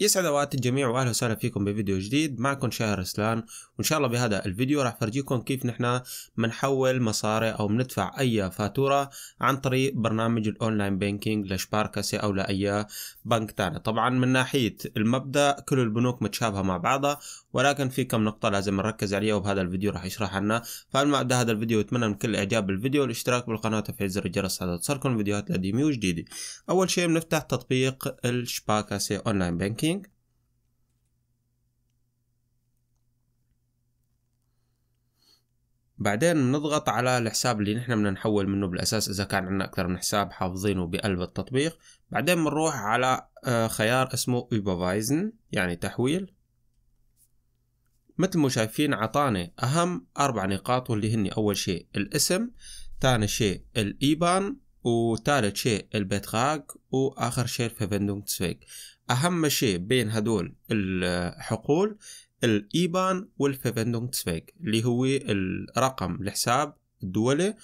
يسعد اوقات الجميع واهلا وسهلا فيكم بفيديو جديد معكم شاهر رسلان وان شاء الله بهذا الفيديو راح فرجيكم كيف نحن بنحول مصاري او بندفع اي فاتوره عن طريق برنامج الاونلاين بانكينج لشباركاسي او لاي بنك ثاني طبعا من ناحيه المبدا كل البنوك متشابهه مع بعضها ولكن في كم نقطه لازم نركز عليها وبهذا الفيديو راح اشرح عنها فقبل ما ابدا هذا الفيديو اتمنى من كل اعجاب بالفيديو والاشتراك بالقناه وتفعيل زر الجرس حتى تصلكم الفيديوهات القديمه وجديده اول شيء بنفتح تطبيق الشباركاسي اونلاين بانكينج بعدين بنضغط على الحساب اللي نحن بدنا نحول منه بالاساس اذا كان عندنا اكثر من حساب حافظينه بقلب التطبيق بعدين بنروح على آه، خيار اسمه ايبوفايزن يعني تحويل مثل ما شايفين عطانا اهم اربع نقاط واللي هني اول شيء الاسم ثاني شيء الايبان وثالث شيء البيتغاك واخر شيء الفيفندونغ اهم شيء بين هدول الحقول الايبان والفيفندونغ اللي هو الرقم الحساب الدولي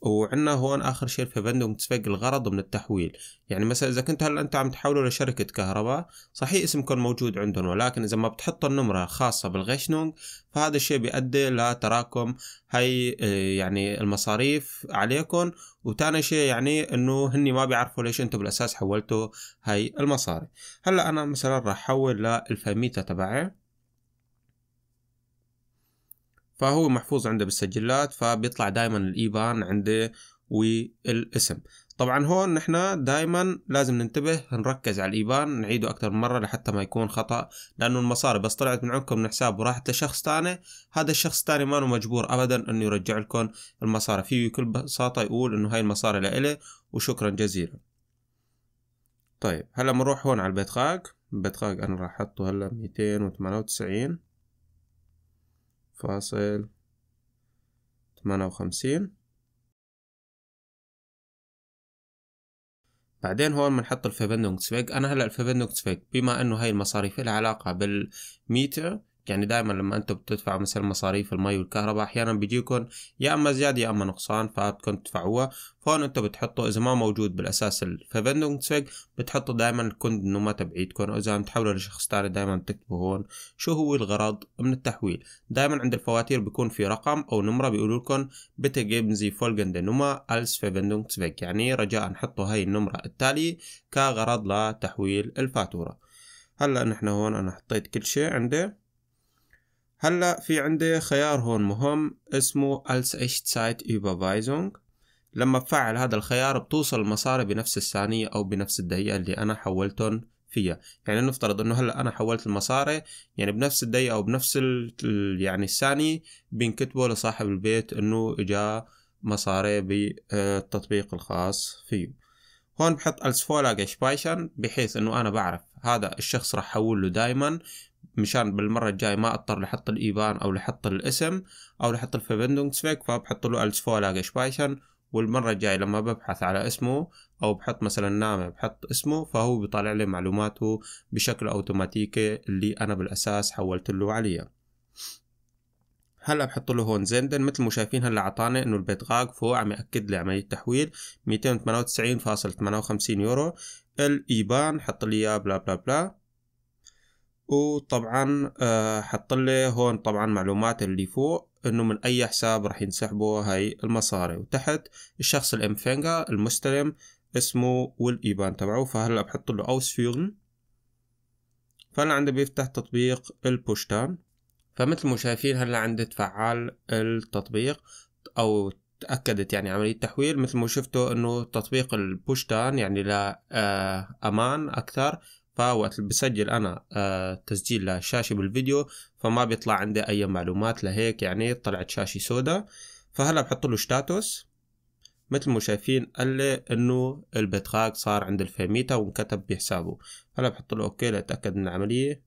وعندنا هون اخر شيء الفيفندونغ تسفيك الغرض من التحويل يعني مثلا اذا كنت هلا انت عم تحوله لشركه كهرباء صحيح اسمكم موجود عندهم ولكن اذا ما بتحط النمره خاصه بالغشنونغ فهذا الشيء بيؤدي لتراكم هي آه، يعني المصاريف عليكم وثاني شيء يعني انه هني ما بيعرفوا ليش انتم بالاساس حولتوا هاي المصاري هلا انا مثلا راح احول للفاميتا تبعي فهو محفوظ عنده بالسجلات فبيطلع دائما الايبان عنده والاسم طبعا هون نحن دائما لازم ننتبه نركز على الايبان نعيده اكثر من مره لحتى ما يكون خطا لانه المصاري بس طلعت من عندكم من حساب وراحت لشخص ثاني هذا الشخص الثاني ما هو مجبور ابدا انه يرجع لكم المصاري فيه بكل بساطه يقول انه هاي المصاري لإلي وشكرا جزيلا طيب هلا بنروح هون على البيت خاق البيت خاق انا راح احطه هلا 298 فاصل ثمانية وخمسين بعدين هون بنحط الفيفندونغ سفيج انا هلا الفيفندونغ سفيج بما انه هاي المصاريف لها علاقة بالميتر يعني دائما لما انتم بتدفعوا مثلا مصاريف المي والكهرباء احيانا بيجيكم يا اما زياده يا اما نقصان فبتكون تدفعوها فهون انتم بتحطوا اذا ما موجود بالاساس الفيفندونسفيج بتحطوا دائما الكند انه ما تبعيدكم واذا عم تحولوا لشخص ثاني دائما بتكتبوا هون شو هو الغرض من التحويل دائما عند الفواتير بيكون في رقم او نمره بيقولوا لكم بيتي جيبن زي فولجن دي نوما الس فيفندونسفيج يعني رجاء حطوا هاي النمره التاليه كغرض لتحويل الفاتوره هلا نحن هون انا حطيت كل شيء عندي هلا في عندي خيار هون مهم اسمه als Echtzeit Überweisung لما بفعل هذا الخيار بتوصل المصاري بنفس الثانية أو بنفس الدقيقة اللي أنا حولتهم فيها يعني نفترض انه هلا انا حولت المصاري يعني بنفس الدقيقه او بنفس ال يعني الثانيه بنكتبه لصاحب البيت انه اجا مصاري بالتطبيق الخاص فيه هون بحط السفولاج شبايشن بحيث انه انا بعرف هذا الشخص راح حول له دائما مشان بالمره الجايه ما اضطر لحط الايبان او لحط الاسم او لحط الفيفندونغسفيك فبحط له السفولاج شبايشن والمره الجايه لما ببحث على اسمه او بحط مثلا نامه بحط اسمه فهو بيطلع لي معلوماته بشكل اوتوماتيكي اللي انا بالاساس حولت له عليها هلا بحط له هون زندن مثل ما شايفين هلا عطانا انه البيت غاق فوق عم ياكد لي عمليه تحويل 298.58 يورو الايبان حط لي اياه بلا بلا بلا وطبعا آه، حط لي هون طبعا معلومات اللي فوق انه من اي حساب راح ينسحبوا هاي المصاري وتحت الشخص الامفينجا المستلم اسمه والايبان تبعه فهلا بحط له فيغن فهلا عندي بيفتح تطبيق البوشتان فمثل ما شايفين هلا عندي تفعل التطبيق او تأكدت يعني عملية تحويل مثل ما شفتوا انه تطبيق البوشتان يعني لأمان آه، أكثر فوقت بسجل انا آه، تسجيل لشاشه بالفيديو فما بيطلع عندي اي معلومات لهيك يعني طلعت شاشه سوداء فهلا بحط له ستاتوس مثل ما شايفين قال لي انه البتراك صار عند الفيميتا وانكتب بحسابه هلا بحط له اوكي لاتاكد من العمليه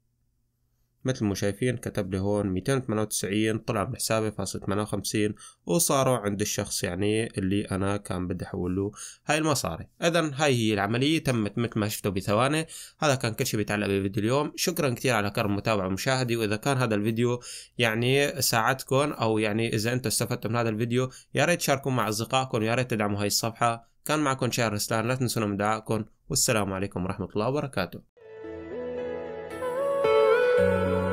مثل ما شايفين كتب لي هون 298 طلع من حسابي فاصلة 58 وصاروا عند الشخص يعني اللي انا كان بدي احول له هاي المصاري اذا هاي هي العملية تمت مثل ما شفتوا بثواني هذا كان كل شيء بيتعلق بفيديو اليوم شكرا كثير على كرم المتابعة ومشاهدي واذا كان هذا الفيديو يعني ساعدكم او يعني اذا انتم استفدتوا من هذا الفيديو يا ريت تشاركوا مع اصدقائكم يا ريت تدعموا هاي الصفحة كان معكم شهر رسلان لا تنسونا من دعائكم والسلام عليكم ورحمة الله وبركاته Thank you.